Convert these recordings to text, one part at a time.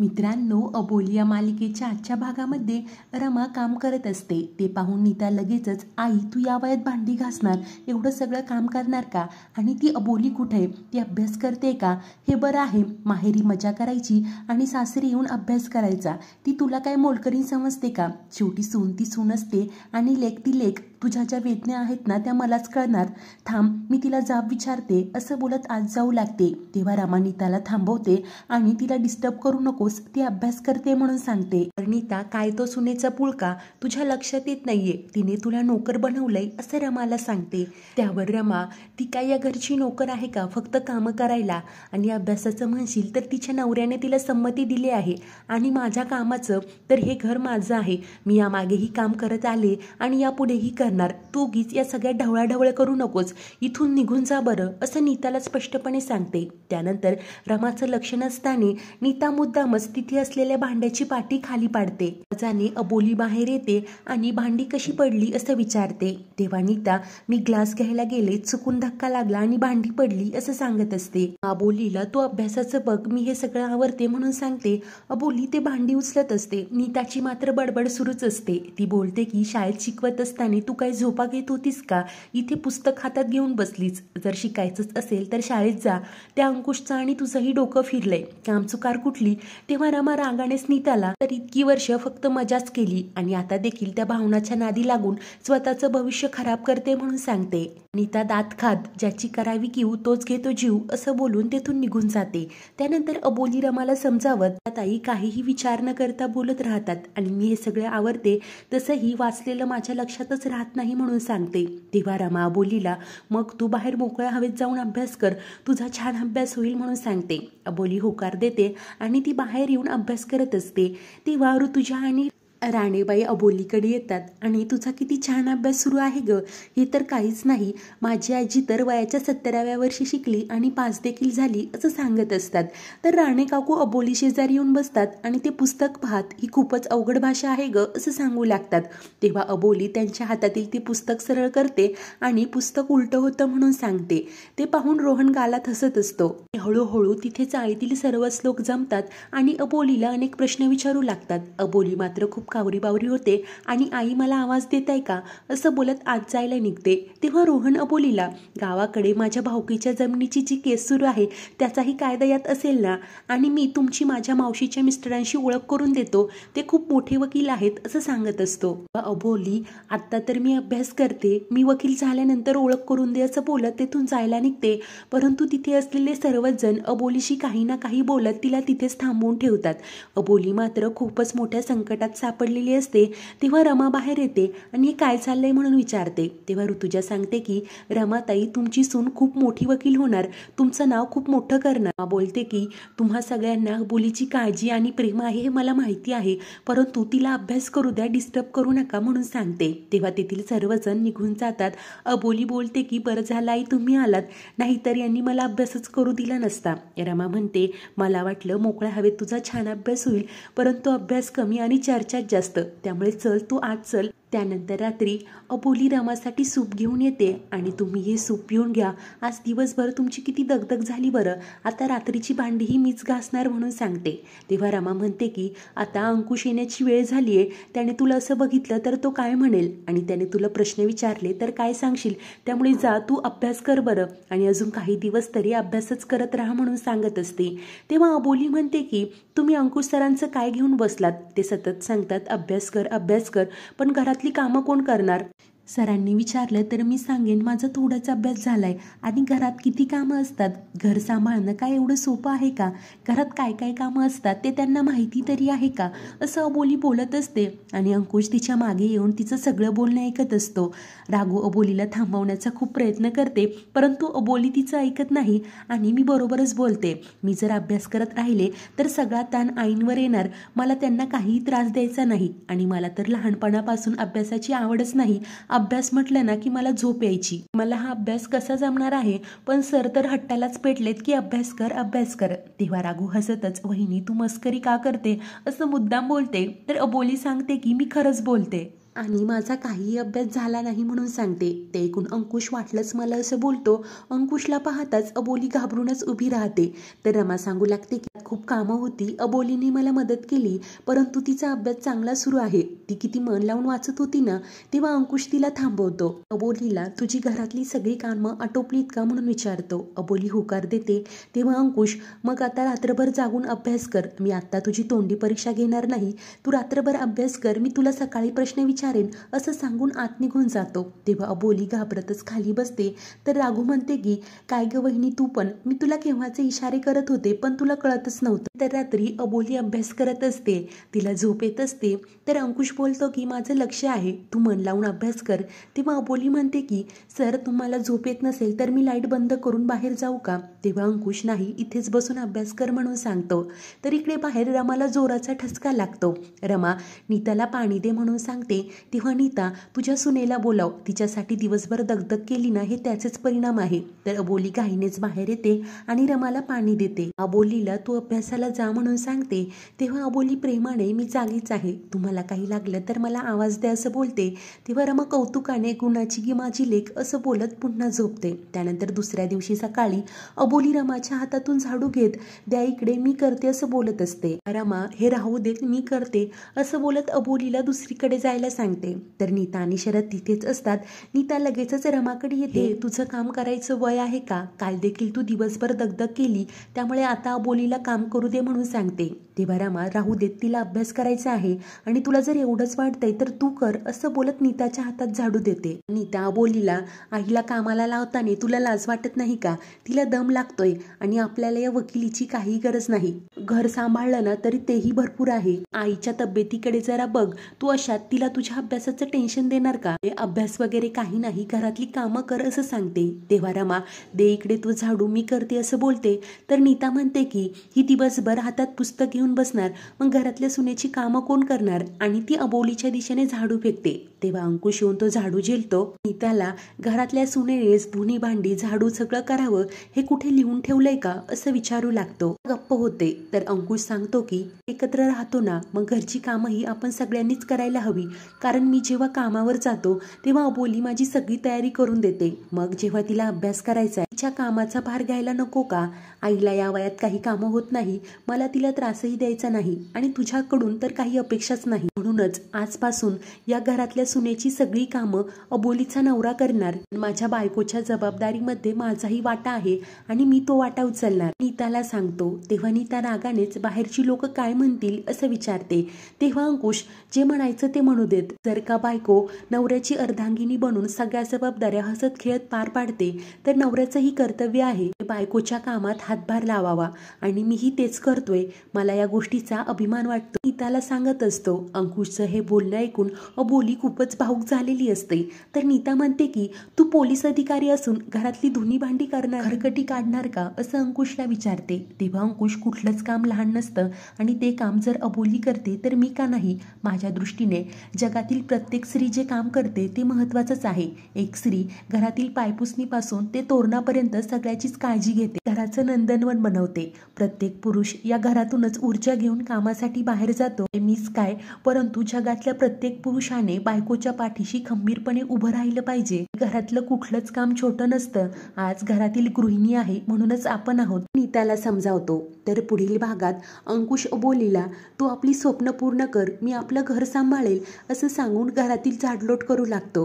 मित्रांनो या मालिकेच्या आजच्या भागामध्ये रमा काम करत असते ते पाहून नीता लगेचच आई तू या वयात भांडी घासणार एवढं सगळं काम करणार का आणि ती अबोली कुठे ती अभ्यास करते का हे बरं आहे माहेरी मजा करायची आणि सासरी येऊन अभ्यास करायचा ती तुला काय मोलकरी समजते का शेवटी सून ती सून असते आणि लेख ती लेख तुझ्या ज्या वेदना आहेत ना त्या मलाच कळणार थांब मी तिला जाब विचारते असं बोलत आज जाऊ लागते तेव्हा रमा नीताला थांबवते आणि तिला डिस्टर्ब करू नकोस ती अभ्यास करते म्हणून सांगते अर्णिता काय तो सुनेचा पुळका तुझ्या लक्षात येत नाहीये तिने तुला नोकर बनवलंय असं रमाला सांगते त्यावर रमा ती काय या घरची नोकर आहे का फक्त कामं करायला आणि अभ्यासाचं म्हणशील तर तिच्या नवऱ्याने तिला संमती दिली आहे आणि माझ्या कामाचं तर हे घर माझं आहे मी यामागेही काम करत आले आणि यापुढेही कर करणार तू गीच या सगळ्या ढवळाढवळ करू नकोस इथून निघून जा बरं असं नीताला स्पष्टपणे सांगते त्यानंतर रमाचं लक्ष नसताना नीता मुद्दामच तिथे असलेल्या भांड्याची पाठी खाली पाडते अजाने अबोली बाहेर येते आणि भांडी कशी पडली असं विचारते तेव्हा नीता मी ग्लास घ्यायला गेले चुकून धक्का लागला आणि भांडी पडली असं सांगत असते अबोलीला तू अभ्यासाचं बघ मी हे सगळं आवडते म्हणून सांगते अबोली ते भांडी उचलत असते नीताची मात्र बडबड सुरूच असते ती बोलते की शाळेत शिकवत असताना तू काही झोपा घेत होतीस का इथे पुस्तक हातात घेऊन बसलीच जर शिकायचंच असेल तर शाळेत जा त्या अंकुशचं आणि तुझंही डोकं फिरलंय चुकार कुठली तेव्हा रमा रागाने स्मिताला तर इतकी वर्ष फक्त मजाच केली आणि आता देखील त्या भावनाच्या नादी लागून स्वतःचं भविष्य खराब करते म्हणून सांगते नीता दात खात ज्याची करावी किव तोच घेतो जीव असं बोलून तेथून निघून जाते त्यानंतर अबोली रमाला समजावत ताई काहीही विचार न करता बोलत राहतात आणि मी हे सगळे आवडते तसंही वाचलेलं माझ्या लक्षातच राहत राहत नाही म्हणून सांगते तेव्हा रमा अबोलीला मग तू बाहेर मोकळ्या हवेत जाऊन अभ्यास कर तुझा छान अभ्यास होईल म्हणून सांगते अबोली होकार देते आणि ती बाहेर येऊन अभ्यास करत असते तेव्हा ऋतुजा आणि राणेबाई अबोलीकडे येतात आणि तुझा किती छान अभ्यास सुरू आहे ग हे तर काहीच नाही माझी आजी तर वयाच्या सत्तराव्या वर्षी शिकली आणि पाच देखील झाली असं सांगत असतात तर राणे काकू अबोली शेजारी येऊन बसतात आणि ते पुस्तक पाहत ही खूपच अवघड भाषा आहे ग असं सांगू लागतात तेव्हा अबोली त्यांच्या हातातील ती पुस्तक सरळ करते आणि पुस्तक उलटं होतं म्हणून सांगते ते पाहून रोहन गालात हसत असतो हळूहळू तिथे चाळीतील सर्व श्लोक जमतात आणि अबोलीला अनेक प्रश्न विचारू लागतात अबोली मात्र खूप खूप कावरी बावरी होते आणि आई मला आवाज देत आहे का असं बोलत आत जायला निघते तेव्हा रोहन अबोलीला गावाकडे माझ्या भाऊकीच्या जमिनीची जी केस सुरू आहे त्याचाही कायदा यात असेल ना आणि मी तुमची माझ्या मावशीच्या मिस्टरांशी ओळख करून देतो ते खूप मोठे वकील आहेत असं सांगत असतो अबोली आत्ता तर मी अभ्यास करते मी वकील झाल्यानंतर ओळख करून दे असं बोलत तेथून जायला निघते परंतु तिथे असलेले सर्वच जण अबोलीशी काही ना काही बोलत तिला तिथेच थांबवून ठेवतात अबोली मात्र खूपच मोठ्या संकटात साप सापडलेली असते तेव्हा रमा बाहेर येते आणि हे काय चाललंय म्हणून विचारते तेव्हा ऋतुजा सांगते की रमाताई तुमची सून खूप मोठी वकील होणार तुमचं नाव खूप मोठं करणार बोलते की तुम्हा सगळ्यांना बोलीची काळजी आणि प्रेम आहे हे मला माहिती आहे परंतु तिला अभ्यास करू द्या डिस्टर्ब करू नका म्हणून सांगते तेव्हा तेथील सर्वजण निघून जातात अबोली बोलते की बरं झालं आई तुम्ही आलात नाहीतर यांनी मला अभ्यासच करू दिला नसता रमा म्हणते मला वाटलं मोकळ्या हवेत तुझा छान अभ्यास होईल परंतु अभ्यास कमी आणि चर्चा जास्त त्यामुळे चल तू आज चल त्यानंतर रात्री अबोली रामासाठी सूप घेऊन येते आणि तुम्ही हे सूप पिऊन घ्या आज दिवसभर तुमची किती दगदग झाली बरं आता रात्रीची भांडीही मीच घासणार म्हणून सांगते तेव्हा रामा म्हणते की आता अंकुश येण्याची वेळ झाली आहे त्याने तुला असं बघितलं तर तो काय म्हणेल आणि त्याने तुला प्रश्न विचारले तर काय सांगशील त्यामुळे जा तू अभ्यास कर बरं आणि अजून काही दिवस तरी अभ्यासच करत राहा म्हणून सांगत असते तेव्हा अबोली म्हणते की तुम्ही अंकुश सरांचं काय घेऊन बसलात ते सतत सांगतात अभ्यास कर अभ्यास कर पण घरातले घरातली कामं कोण करणार सरांनी विचारलं तर मी सांगेन माझा थोडाच अभ्यास झाला आहे आणि घरात किती कामं असतात घर सांभाळणं काय एवढं सोपं आहे का घरात काय काय कामं असतात ते त्यांना माहिती तरी आहे का असं अबोली बोलत असते आणि अंकुश तिच्या मागे येऊन तिचं सगळं बोलणं ऐकत असतो राघू अबोलीला थांबवण्याचा खूप प्रयत्न करते परंतु अबोली तिचं ऐकत नाही आणि मी बरोबरच बोलते मी जर अभ्यास करत राहिले तर सगळा ताण आईंवर येणार मला त्यांना काहीही त्रास द्यायचा नाही आणि मला तर लहानपणापासून अभ्यासाची आवडच नाही अभ्यास म्हटलं ना की मला झोप यायची मला हा अभ्यास कसा जमणार आहे पण सर तर हट्टालाच पेटलेत की अभ्यास कर अभ्यास कर तेव्हा राघू हसतच वहिनी तू मस्करी का करते असं मुद्दाम बोलते तर अबोली सांगते की मी खरंच बोलते आणि माझा काही अभ्यास झाला नाही म्हणून सांगते ते ऐकून अंकुश वाटलंच मला असं बोलतो अंकुशला पाहताच अबोली घाबरूनच उभी राहते तर रमा सांगू लागते की खूप कामं होती अबोलीने मला मदत केली परंतु तिचा अभ्यास चांगला सुरू आहे ती किती मन लावून वाचत होती ना तेव्हा अंकुश तिला थांबवतो अबोलीला तुझी घरातली सगळी कामं आटोपलीत का म्हणून विचारतो अबोली होकार देते तेव्हा अंकुश मग आता रात्रभर जागून अभ्यास कर मी आता तुझी तोंडी परीक्षा घेणार नाही तू रात्रभर अभ्यास कर मी तुला सकाळी प्रश्न विचार विचारेन असं सांगून आत निघून जातो तेव्हा अबोली घाबरतच खाली बसते तर राघू म्हणते की काय ग वहिनी तू पण मी तुला केव्हाचे इशारे करत होते पण तुला कळतच नव्हतं तर रात्री अबोली अभ्यास करत असते तिला झोप येत असते तर अंकुश बोलतो की माझं लक्ष आहे तू मन लावून अभ्यास कर तेव्हा अबोली म्हणते की सर तुम्हाला झोप येत नसेल तर मी लाईट बंद करून बाहेर जाऊ का तेव्हा अंकुश नाही इथेच बसून अभ्यास कर म्हणून सांगतो तर इकडे बाहेर रमाला जोराचा ठसका लागतो रमा नीताला पाणी दे म्हणून सांगते तेव्हा नीता तुझ्या सुनेला बोलाव तिच्यासाठी दिवसभर दगदग केली ना हे त्याचेच परिणाम आहे तर अबोली घाईनेच बाहेर येते आणि रमाला पाणी देते अबोलीला तू अभ्यासाला जा म्हणून सांगते तेव्हा अबोली प्रेमाने मी जागीच आहे तुम्हाला काही लागलं तर मला आवाज द्या असं बोलते तेव्हा रमा कौतुकाने गुणाची की माझी लेख असं बोलत पुन्हा झोपते त्यानंतर दुसऱ्या दिवशी सकाळी अबोली रमाच्या हातातून झाडू घेत द्या इकडे मी करते असं बोलत असते रमा हे राहू देत मी करते असं बोलत अबोलीला दुसरीकडे जायला सांग सांगते तर नीता आणि शरद तिथेच असतात नीता लगेचच रमाकडे येते तुझं काम करायचं वय आहे का काल देखील तू दिवसभर दगदग केली त्यामुळे आता अबोलीला काम करू दे म्हणून सांगते तेव्हा रमा राहू देत तिला अभ्यास करायचा आहे आणि तुला जर एवढंच वाटतंय तर तू कर असं बोलत नीताच्या हातात झाडू देते नीता अबोलीला आईला कामाला लावताना तुला लाज वाटत नाही का तिला दम लागतोय आणि आपल्याला या वकिलीची काही गरज नाही घर सांभाळलं ना तरी तेही भरपूर आहे आईच्या तब्येतीकडे जरा बघ तू अशात तिला तुझ्या तुझ्या अभ्यासाचं टेन्शन देणार का अभ्यास वगैरे काही नाही घरातली कामं कर असं सांगते तेव्हा रमा दे इकडे तू झाडू मी करते असं बोलते तर नीता म्हणते की ही दिवसभर हातात पुस्तक घेऊन बसणार मग घरातल्या सुनेची कामं कोण करणार आणि ती अबोलीच्या दिशेने झाडू फेकते तेव्हा अंकुश येऊन तो झाडू झेलतो नीताला घरातल्या सुनेस धुनी भांडी झाडू सगळं करावं हे कुठे लिहून ठेवलंय का असं विचारू लागतो गप्प होते तर अंकुश सांगतो की एकत्र राहतो ना मग घरची कामंही आपण सगळ्यांनीच करायला हवी कारण मी जेव्हा कामावर जातो तेव्हा अबोली माझी सगळी तयारी करून देते मग जेव्हा तिला अभ्यास करायचा आहे तिच्या कामाचा भार घ्यायला नको का आईला या वयात काही कामं होत नाही मला तिला त्रासही द्यायचा नाही आणि तुझ्याकडून तर काही अपेक्षाच नाही म्हणूनच आजपासून या घरातल्या सुनेची सगळी कामं अबोलीचा नवरा करणार माझ्या बायकोच्या जबाबदारीमध्ये माझाही वाटा आहे आणि मी तो वाटा उचलणार नीताला सांगतो तेव्हा नीता रागानेच बाहेरची लोक काय म्हणतील असं विचारते तेव्हा अंकुश जे म्हणायचं ते म्हणू देत आहेत जर का बायको नवऱ्याची अर्धांगिनी बनून सगळ्या जबाबदाऱ्या हसत खेळत पार पाडते तर ही कर्तव्य आहे बायकोच्या कामात हातभार लावावा आणि मीही तेच करतोय मला या गोष्टीचा अभिमान वाटतो नीताला सांगत असतो अंकुशचं हे बोलणं ऐकून अबोली खूपच भाऊक झालेली असते तर नीता म्हणते की तू पोलीस अधिकारी असून घरातली धुनी भांडी करणार हरकटी काढणार का असं अंकुशला विचारते तेव्हा अंकुश कुठलंच काम लहान नसतं आणि ते काम जर अबोली करते तर मी का नाही माझ्या दृष्टीने जगात जगातील प्रत्येक स्त्री जे काम करते ते महत्त्वाचंच आहे एक स्त्री घरातील पायपुसणीपासून ते तोरणापर्यंत सगळ्याचीच काळजी घेते घराचं नंदनवन बनवते प्रत्येक पुरुष या घरातूनच ऊर्जा घेऊन कामासाठी बाहेर जातो मीच काय परंतु जगातल्या प्रत्येक पुरुषाने बायकोच्या पाठीशी खंबीरपणे उभं राहिलं पाहिजे घरातलं कुठलंच काम छोटं नसतं आज घरातील गृहिणी आहे म्हणूनच आपण आहोत नीताला समजावतो तर पुढील भागात अंकुश बोलीला तू आपली स्वप्न पूर्ण कर मी आपलं घर सांभाळेल असं असं सांगून घरातील झाडलोट करू लागतो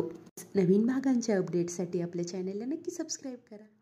नवीन भागांच्या अपडेटसाठी आपल्या चॅनलला नक्की सबस्क्राईब करा